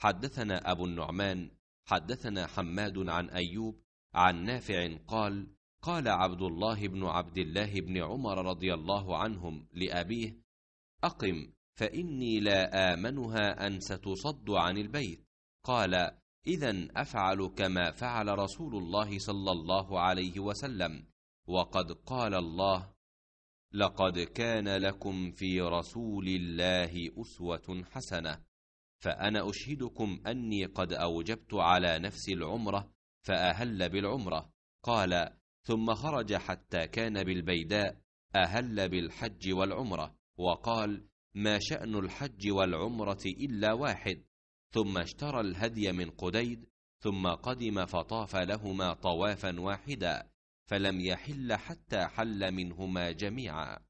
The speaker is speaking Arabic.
حدثنا أبو النعمان حدثنا حماد عن أيوب عن نافع قال قال عبد الله بن عبد الله بن عمر رضي الله عنهم لأبيه أقم فإني لا آمنها أن ستصد عن البيت قال إذا أفعل كما فعل رسول الله صلى الله عليه وسلم وقد قال الله لقد كان لكم في رسول الله أسوة حسنة فأنا أشهدكم أني قد أوجبت على نفسي العمرة فأهل بالعمرة قال ثم خرج حتى كان بالبيداء أهل بالحج والعمرة وقال ما شأن الحج والعمرة إلا واحد ثم اشترى الهدي من قديد ثم قدم فطاف لهما طوافا واحدا فلم يحل حتى حل منهما جميعا